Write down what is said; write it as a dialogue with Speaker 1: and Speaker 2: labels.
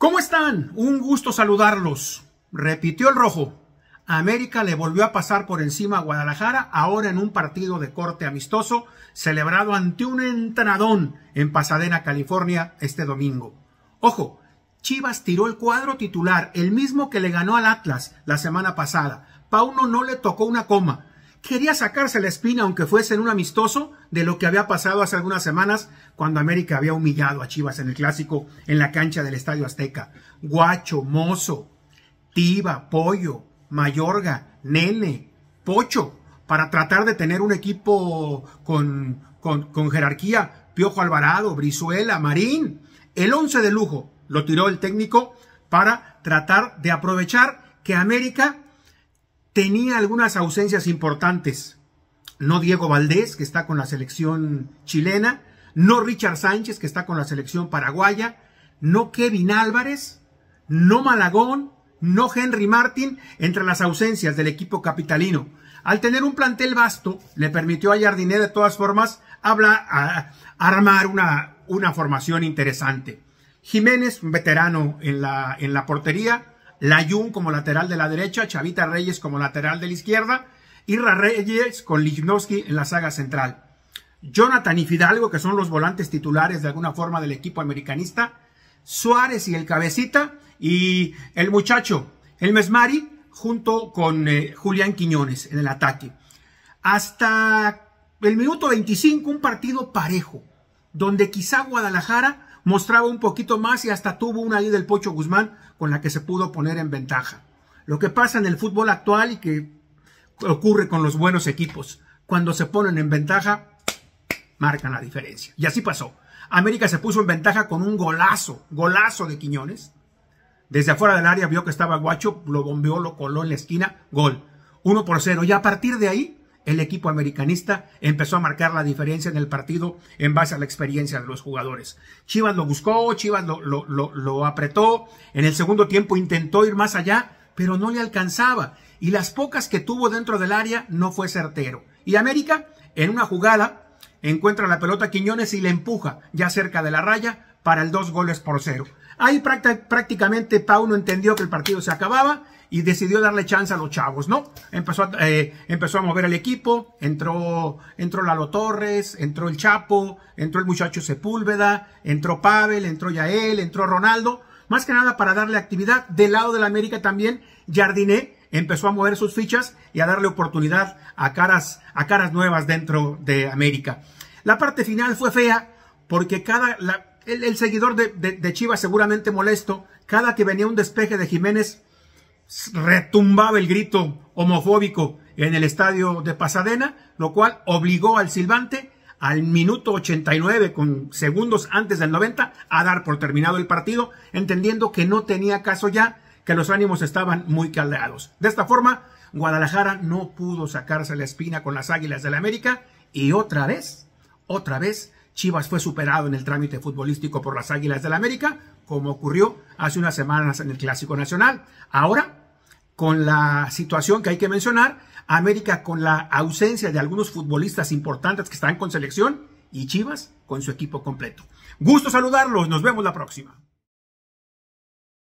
Speaker 1: ¿Cómo están? Un gusto saludarlos. Repitió el rojo. América le volvió a pasar por encima a Guadalajara, ahora en un partido de corte amistoso, celebrado ante un entrenadón en Pasadena, California, este domingo. Ojo, Chivas tiró el cuadro titular, el mismo que le ganó al Atlas la semana pasada. Pauno no le tocó una coma, quería sacarse la espina, aunque fuese en un amistoso, de lo que había pasado hace algunas semanas cuando América había humillado a Chivas en el clásico en la cancha del Estadio Azteca. Guacho, Mozo, Tiba, Pollo, Mayorga, Nene, Pocho, para tratar de tener un equipo con, con jerarquía. Piojo Alvarado, Brizuela, Marín. El once de lujo lo tiró el técnico para tratar de aprovechar que América tenía algunas ausencias importantes. No Diego Valdés, que está con la selección chilena, no Richard Sánchez, que está con la selección paraguaya, no Kevin Álvarez, no Malagón, no Henry Martin, entre las ausencias del equipo capitalino. Al tener un plantel vasto, le permitió a Jardiné de todas formas armar una, una formación interesante. Jiménez, un veterano en en la portería, Layun como lateral de la derecha, Chavita Reyes como lateral de la izquierda, Irra Reyes con Lichnowsky en la saga central. Jonathan y Fidalgo, que son los volantes titulares de alguna forma del equipo americanista, Suárez y el Cabecita, y el muchacho, el Mesmari, junto con eh, Julián Quiñones en el ataque. Hasta el minuto 25, un partido parejo, donde quizá Guadalajara mostraba un poquito más y hasta tuvo una ahí del Pocho Guzmán con la que se pudo poner en ventaja. Lo que pasa en el fútbol actual y que ocurre con los buenos equipos, cuando se ponen en ventaja, marcan la diferencia. Y así pasó. América se puso en ventaja con un golazo, golazo de Quiñones. Desde afuera del área vio que estaba Guacho, lo bombeó, lo coló en la esquina, gol. 1 por 0. Y a partir de ahí, el equipo americanista empezó a marcar la diferencia en el partido en base a la experiencia de los jugadores. Chivas lo buscó, Chivas lo, apretó, en el segundo tiempo intentó ir más allá, pero no le alcanzaba y las pocas que tuvo dentro del área no fue certero. Y América, en una jugada, encuentra la pelota a Quiñones y le empuja ya cerca de la raya para el dos goles por cero. Ahí prácticamente no entendió que el partido se acababa y decidió darle chance a los chavos, ¿no? Empezó a, eh, empezó a mover el equipo, entró, entró Lalo Torres, entró el Chapo, entró el muchacho Sepúlveda, entró Pavel, entró Yael, entró Ronaldo, más que nada para darle actividad. Del lado de la América también, Jardiné empezó a mover sus fichas y a darle oportunidad a caras, a caras nuevas dentro de América. La parte final fue fea porque cada, el, seguidor de, de, de Chivas seguramente molesto, cada que venía un despeje de Jiménez, retumbaba el grito homofóbico en el estadio de Pasadena, lo cual obligó al silbante al minuto 89, con segundos antes del 90, a dar por terminado el partido, entendiendo que no tenía caso ya, que los ánimos estaban muy caldeados. De esta forma, Guadalajara no pudo sacarse la espina con las Águilas del la América y otra vez, otra vez, Chivas fue superado en el trámite futbolístico por las Águilas del la América, como ocurrió hace unas semanas en el Clásico Nacional. Ahora con la situación que hay que mencionar, América con la ausencia de algunos futbolistas importantes que están con selección y Chivas con su equipo completo. Gusto saludarlos, nos vemos la próxima.